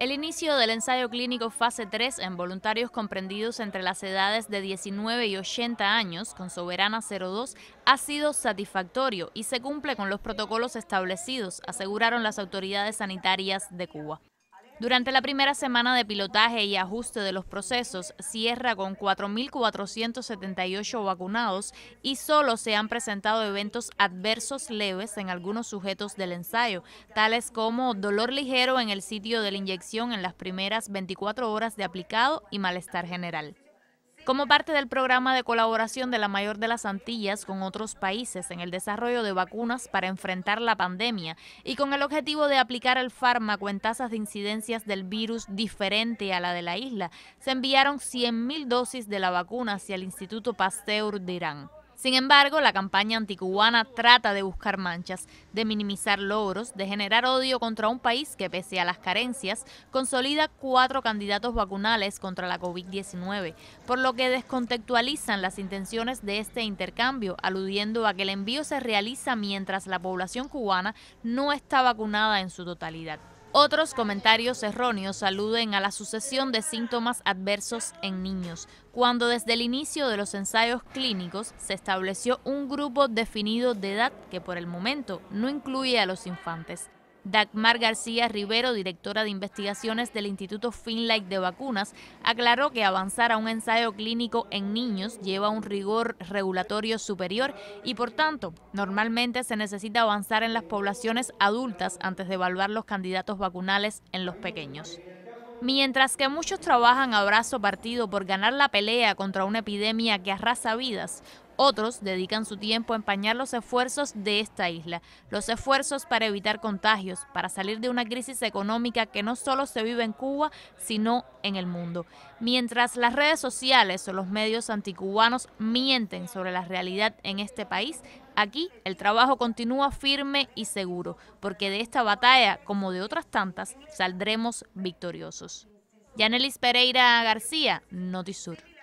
El inicio del ensayo clínico fase 3 en voluntarios comprendidos entre las edades de 19 y 80 años con Soberana 02 ha sido satisfactorio y se cumple con los protocolos establecidos, aseguraron las autoridades sanitarias de Cuba. Durante la primera semana de pilotaje y ajuste de los procesos, cierra con 4.478 vacunados y solo se han presentado eventos adversos leves en algunos sujetos del ensayo, tales como dolor ligero en el sitio de la inyección en las primeras 24 horas de aplicado y malestar general como parte del programa de colaboración de la Mayor de las Antillas con otros países en el desarrollo de vacunas para enfrentar la pandemia y con el objetivo de aplicar el fármaco en tasas de incidencias del virus diferente a la de la isla, se enviaron 100.000 dosis de la vacuna hacia el Instituto Pasteur de Irán. Sin embargo, la campaña anticubana trata de buscar manchas, de minimizar logros, de generar odio contra un país que, pese a las carencias, consolida cuatro candidatos vacunales contra la COVID-19, por lo que descontextualizan las intenciones de este intercambio, aludiendo a que el envío se realiza mientras la población cubana no está vacunada en su totalidad. Otros comentarios erróneos aluden a la sucesión de síntomas adversos en niños, cuando desde el inicio de los ensayos clínicos se estableció un grupo definido de edad que por el momento no incluye a los infantes. Dagmar García Rivero, directora de investigaciones del Instituto Finlay de Vacunas, aclaró que avanzar a un ensayo clínico en niños lleva un rigor regulatorio superior y, por tanto, normalmente se necesita avanzar en las poblaciones adultas antes de evaluar los candidatos vacunales en los pequeños. Mientras que muchos trabajan a brazo partido por ganar la pelea contra una epidemia que arrasa vidas, otros dedican su tiempo a empañar los esfuerzos de esta isla, los esfuerzos para evitar contagios, para salir de una crisis económica que no solo se vive en Cuba, sino en el mundo. Mientras las redes sociales o los medios anticubanos mienten sobre la realidad en este país, aquí el trabajo continúa firme y seguro, porque de esta batalla, como de otras tantas, saldremos victoriosos. Yanelis Pereira García, Notisur.